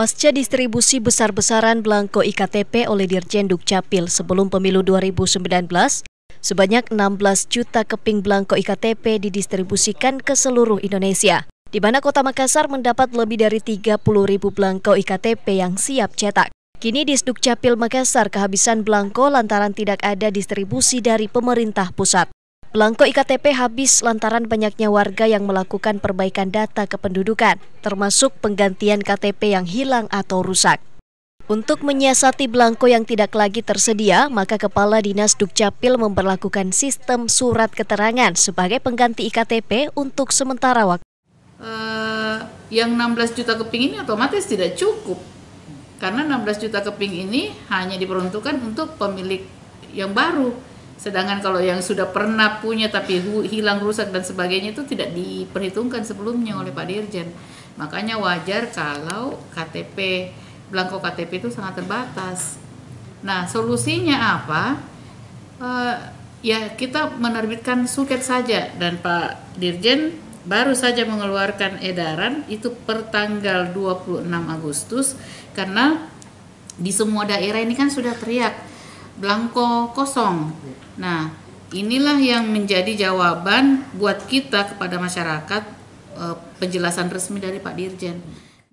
Pasca distribusi besar-besaran belangko IKTP oleh Dirjen Dukcapil sebelum pemilu 2019, sebanyak 16 juta keping belangko IKTP didistribusikan ke seluruh Indonesia, di mana Kota Makassar mendapat lebih dari 30 ribu belangko IKTP yang siap cetak. Kini di Dukcapil Makassar kehabisan belangko lantaran tidak ada distribusi dari pemerintah pusat. Belangko IKTP habis lantaran banyaknya warga yang melakukan perbaikan data kependudukan, termasuk penggantian KTP yang hilang atau rusak. Untuk menyiasati belangko yang tidak lagi tersedia, maka Kepala Dinas Dukcapil memperlakukan sistem surat keterangan sebagai pengganti IKTP untuk sementara waktu. Uh, yang 16 juta keping ini otomatis tidak cukup, karena 16 juta keping ini hanya diperuntukkan untuk pemilik yang baru Sedangkan kalau yang sudah pernah punya tapi hilang rusak dan sebagainya itu tidak diperhitungkan sebelumnya oleh Pak Dirjen. Makanya wajar kalau KTP belangko KTP itu sangat terbatas. Nah, solusinya apa? E, ya kita menerbitkan suket saja dan Pak Dirjen baru saja mengeluarkan edaran itu per tanggal 26 Agustus karena di semua daerah ini kan sudah teriak belangko kosong. Nah, inilah yang menjadi jawaban buat kita kepada masyarakat eh, penjelasan resmi dari Pak Dirjen.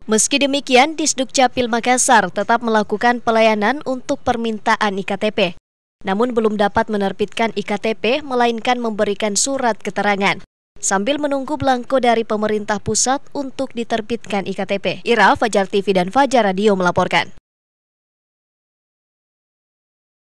Meski demikian, Disduk Capil Makassar tetap melakukan pelayanan untuk permintaan IKTP. Namun belum dapat menerbitkan IKTP, melainkan memberikan surat keterangan. Sambil menunggu belangko dari pemerintah pusat untuk diterbitkan IKTP. Ira, Fajar TV dan Fajar Radio melaporkan.